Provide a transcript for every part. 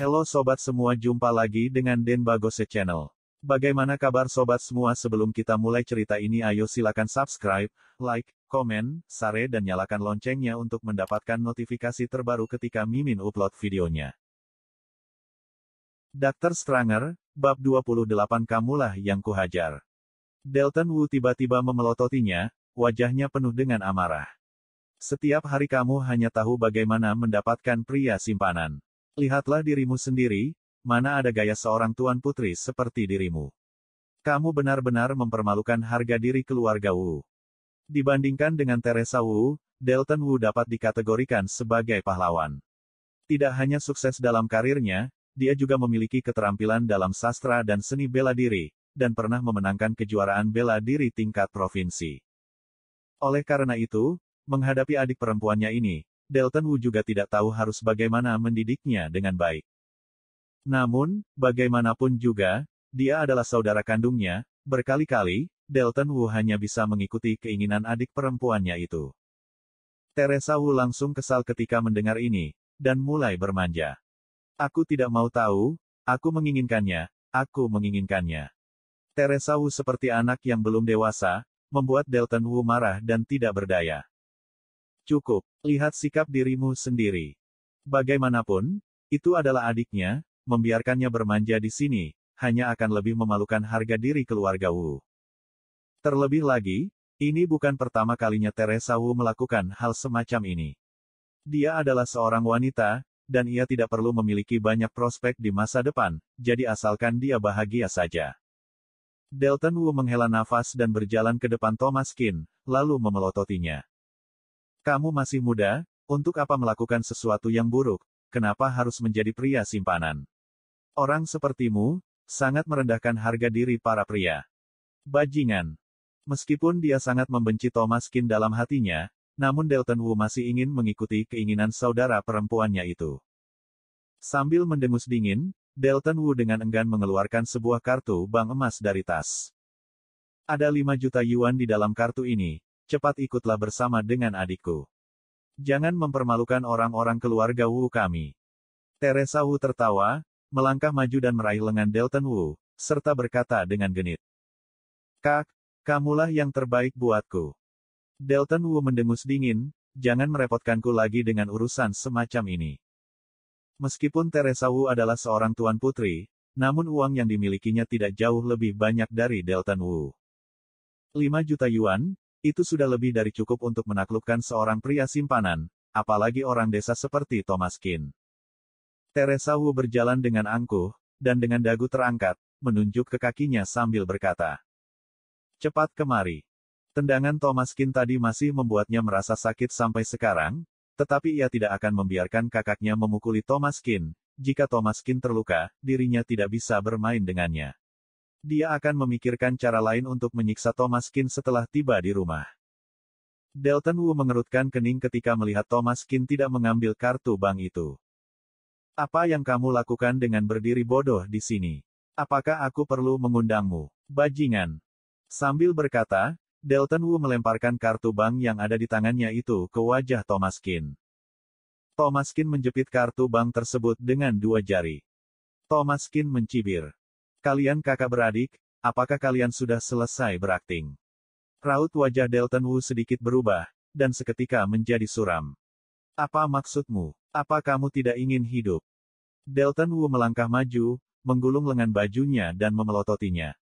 Halo sobat semua, jumpa lagi dengan Den Bagose Channel. Bagaimana kabar sobat semua sebelum kita mulai cerita ini ayo silakan subscribe, like, komen, share dan nyalakan loncengnya untuk mendapatkan notifikasi terbaru ketika Mimin upload videonya. Dr. Stranger, bab 28 kamulah yang kuhajar. Delton Wu tiba-tiba memelototinya, wajahnya penuh dengan amarah. Setiap hari kamu hanya tahu bagaimana mendapatkan pria simpanan. Lihatlah dirimu sendiri, mana ada gaya seorang tuan putri seperti dirimu. Kamu benar-benar mempermalukan harga diri keluarga Wu. Dibandingkan dengan Teresa Wu, Delton Wu dapat dikategorikan sebagai pahlawan. Tidak hanya sukses dalam karirnya, dia juga memiliki keterampilan dalam sastra dan seni bela diri, dan pernah memenangkan kejuaraan bela diri tingkat provinsi. Oleh karena itu, menghadapi adik perempuannya ini, Delton Wu juga tidak tahu harus bagaimana mendidiknya dengan baik. Namun, bagaimanapun juga, dia adalah saudara kandungnya, berkali-kali, Delton Wu hanya bisa mengikuti keinginan adik perempuannya itu. Teresa Wu langsung kesal ketika mendengar ini, dan mulai bermanja. Aku tidak mau tahu, aku menginginkannya, aku menginginkannya. Teresa Wu seperti anak yang belum dewasa, membuat Delton Wu marah dan tidak berdaya. Cukup, lihat sikap dirimu sendiri. Bagaimanapun, itu adalah adiknya, membiarkannya bermanja di sini, hanya akan lebih memalukan harga diri keluarga Wu. Terlebih lagi, ini bukan pertama kalinya Teresa Wu melakukan hal semacam ini. Dia adalah seorang wanita, dan ia tidak perlu memiliki banyak prospek di masa depan, jadi asalkan dia bahagia saja. Delton Wu menghela nafas dan berjalan ke depan Thomas Kin, lalu memelototinya. Kamu masih muda, untuk apa melakukan sesuatu yang buruk? Kenapa harus menjadi pria simpanan? Orang sepertimu, sangat merendahkan harga diri para pria. Bajingan. Meskipun dia sangat membenci Thomas Kin dalam hatinya, namun Delton Wu masih ingin mengikuti keinginan saudara perempuannya itu. Sambil mendengus dingin, Delton Wu dengan enggan mengeluarkan sebuah kartu bank emas dari tas. Ada 5 juta yuan di dalam kartu ini, cepat ikutlah bersama dengan adikku. Jangan mempermalukan orang-orang keluarga Wu kami. Teresa Wu tertawa, melangkah maju dan meraih lengan Delton Wu, serta berkata dengan genit. Kak, kamulah yang terbaik buatku. Delton Wu mendengus dingin, jangan merepotkanku lagi dengan urusan semacam ini. Meskipun Teresa Wu adalah seorang tuan putri, namun uang yang dimilikinya tidak jauh lebih banyak dari Delton Wu. 5 juta yuan, itu sudah lebih dari cukup untuk menaklukkan seorang pria simpanan, apalagi orang desa seperti Thomas Kin. Teresa Wu berjalan dengan angkuh, dan dengan dagu terangkat, menunjuk ke kakinya sambil berkata, Cepat kemari. Tendangan Thomas Kin tadi masih membuatnya merasa sakit sampai sekarang, tetapi ia tidak akan membiarkan kakaknya memukuli Thomas Kin. Jika Thomas Kin terluka, dirinya tidak bisa bermain dengannya dia akan memikirkan cara lain untuk menyiksa Thomas Kin setelah tiba di rumah. Delton Wu mengerutkan kening ketika melihat Thomas Kin tidak mengambil kartu bank itu. Apa yang kamu lakukan dengan berdiri bodoh di sini? Apakah aku perlu mengundangmu, bajingan? Sambil berkata, Delton Wu melemparkan kartu bank yang ada di tangannya itu ke wajah Thomas Kin. Thomas Kin menjepit kartu bank tersebut dengan dua jari. Thomas Kin mencibir. Kalian kakak beradik, apakah kalian sudah selesai berakting? Raut wajah Delton Wu sedikit berubah, dan seketika menjadi suram. Apa maksudmu? Apa kamu tidak ingin hidup? Delton Wu melangkah maju, menggulung lengan bajunya dan memelototinya.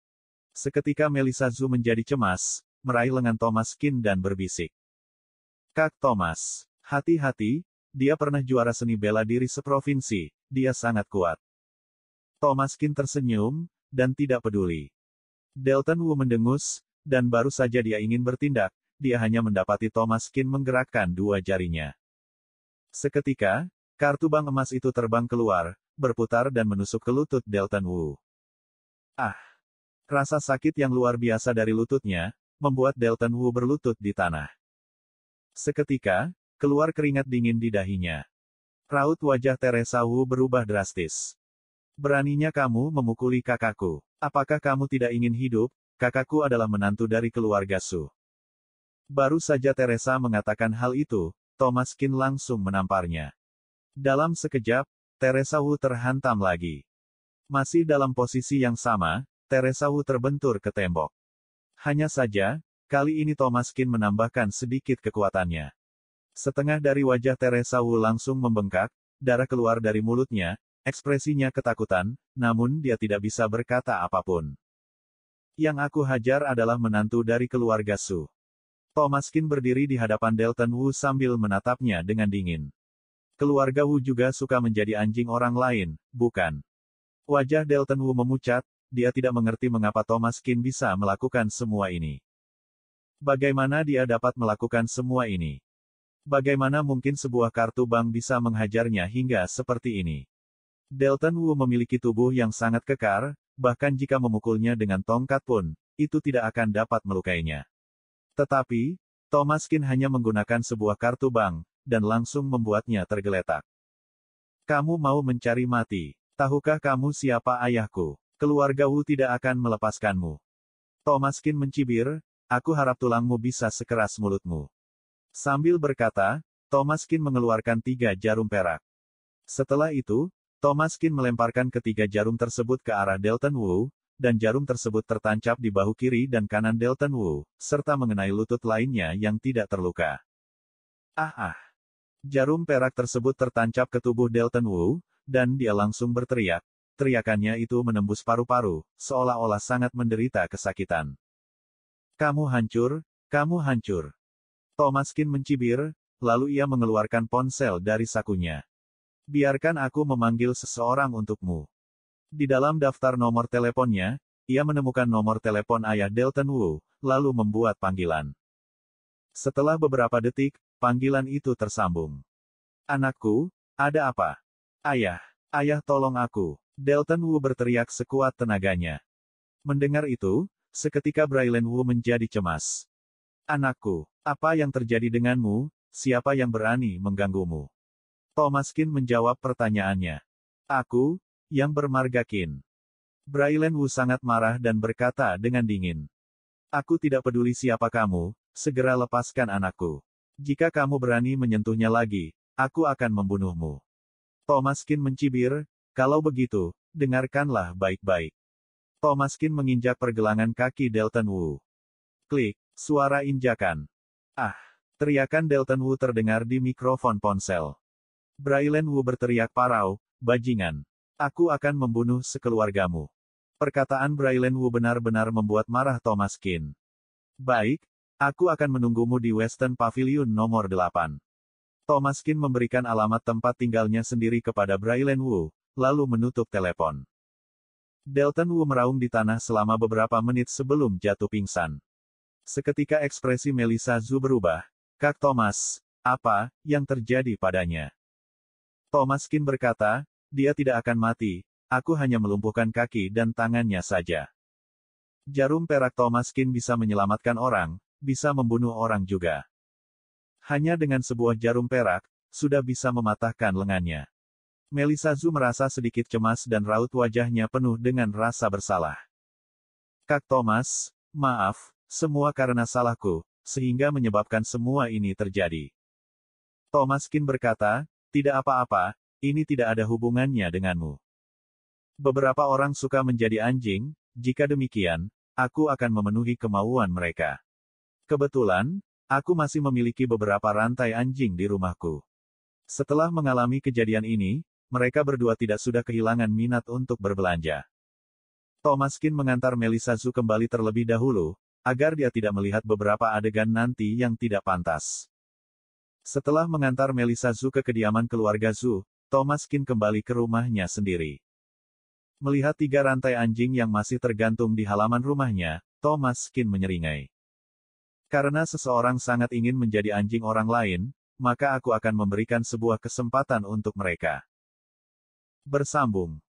Seketika Melissa Zhu menjadi cemas, meraih lengan Thomas Kin dan berbisik. Kak Thomas, hati-hati, dia pernah juara seni bela diri seprovinsi, dia sangat kuat. Thomaskin tersenyum, dan tidak peduli. Delton Wu mendengus, dan baru saja dia ingin bertindak, dia hanya mendapati Thomaskin menggerakkan dua jarinya. Seketika, kartu bank emas itu terbang keluar, berputar dan menusuk ke lutut Delton Wu. Ah! Rasa sakit yang luar biasa dari lututnya, membuat Delton Wu berlutut di tanah. Seketika, keluar keringat dingin di dahinya. Raut wajah Teresa Wu berubah drastis. Beraninya kamu memukuli kakakku. Apakah kamu tidak ingin hidup? Kakakku adalah menantu dari keluarga Su. Baru saja Teresa mengatakan hal itu, Thomas Kin langsung menamparnya. Dalam sekejap, Teresa Wu terhantam lagi. Masih dalam posisi yang sama, Teresa Wu terbentur ke tembok. Hanya saja, kali ini Thomas Kin menambahkan sedikit kekuatannya. Setengah dari wajah Teresa Wu langsung membengkak, darah keluar dari mulutnya, Ekspresinya ketakutan, namun dia tidak bisa berkata apapun. Yang aku hajar adalah menantu dari keluarga Su. Thomas Kin berdiri di hadapan Delton Wu sambil menatapnya dengan dingin. Keluarga Wu juga suka menjadi anjing orang lain, bukan? Wajah Delton Wu memucat, dia tidak mengerti mengapa Thomas Kin bisa melakukan semua ini. Bagaimana dia dapat melakukan semua ini? Bagaimana mungkin sebuah kartu bank bisa menghajarnya hingga seperti ini? Delton Wu memiliki tubuh yang sangat kekar, bahkan jika memukulnya dengan tongkat pun, itu tidak akan dapat melukainya. Tetapi, Thomas Kin hanya menggunakan sebuah kartu bank, dan langsung membuatnya tergeletak. Kamu mau mencari mati. Tahukah kamu siapa ayahku? Keluarga Wu tidak akan melepaskanmu. Thomas Kin mencibir, aku harap tulangmu bisa sekeras mulutmu. Sambil berkata, Thomas Kin mengeluarkan tiga jarum perak. Setelah itu, Thomas Kin melemparkan ketiga jarum tersebut ke arah Delton Wu, dan jarum tersebut tertancap di bahu kiri dan kanan Delton Wu, serta mengenai lutut lainnya yang tidak terluka. Ah ah! Jarum perak tersebut tertancap ke tubuh Delton Wu, dan dia langsung berteriak. Teriakannya itu menembus paru-paru, seolah-olah sangat menderita kesakitan. Kamu hancur, kamu hancur. Thomas Kin mencibir, lalu ia mengeluarkan ponsel dari sakunya. Biarkan aku memanggil seseorang untukmu. Di dalam daftar nomor teleponnya, ia menemukan nomor telepon ayah Delton Wu, lalu membuat panggilan. Setelah beberapa detik, panggilan itu tersambung. Anakku, ada apa? Ayah, ayah tolong aku. Delton Wu berteriak sekuat tenaganya. Mendengar itu, seketika Brailen Wu menjadi cemas. Anakku, apa yang terjadi denganmu, siapa yang berani mengganggumu? Thomas Kin menjawab pertanyaannya. Aku, yang bermarga Kin. Brailen Wu sangat marah dan berkata dengan dingin. Aku tidak peduli siapa kamu, segera lepaskan anakku. Jika kamu berani menyentuhnya lagi, aku akan membunuhmu. Thomas Kin mencibir, kalau begitu, dengarkanlah baik-baik. Thomas Kin menginjak pergelangan kaki Delton Wu. Klik, suara injakan. Ah, teriakan Delton Wu terdengar di mikrofon ponsel. Brailen Wu berteriak parau, bajingan. Aku akan membunuh sekeluargamu. Perkataan Brailen Wu benar-benar membuat marah Thomas Kin. Baik, aku akan menunggumu di Western Pavilion nomor 8. Thomas Kin memberikan alamat tempat tinggalnya sendiri kepada Brailen Wu, lalu menutup telepon. Delton Wu meraung di tanah selama beberapa menit sebelum jatuh pingsan. Seketika ekspresi Melissa Zhu berubah. Kak Thomas, apa yang terjadi padanya? Thomas Kin berkata, dia tidak akan mati, aku hanya melumpuhkan kaki dan tangannya saja. Jarum perak Thomas Kin bisa menyelamatkan orang, bisa membunuh orang juga. Hanya dengan sebuah jarum perak, sudah bisa mematahkan lengannya. Melisa Zhu merasa sedikit cemas dan raut wajahnya penuh dengan rasa bersalah. Kak Thomas, maaf, semua karena salahku, sehingga menyebabkan semua ini terjadi. Thomas Kin berkata, tidak apa-apa, ini tidak ada hubungannya denganmu. Beberapa orang suka menjadi anjing, jika demikian, aku akan memenuhi kemauan mereka. Kebetulan, aku masih memiliki beberapa rantai anjing di rumahku. Setelah mengalami kejadian ini, mereka berdua tidak sudah kehilangan minat untuk berbelanja. Thomaskin mengantar Melisazu kembali terlebih dahulu, agar dia tidak melihat beberapa adegan nanti yang tidak pantas. Setelah mengantar Melissa Zhu ke kediaman keluarga Zhu, Thomas Kin kembali ke rumahnya sendiri. Melihat tiga rantai anjing yang masih tergantung di halaman rumahnya, Thomas Kin menyeringai. Karena seseorang sangat ingin menjadi anjing orang lain, maka aku akan memberikan sebuah kesempatan untuk mereka. Bersambung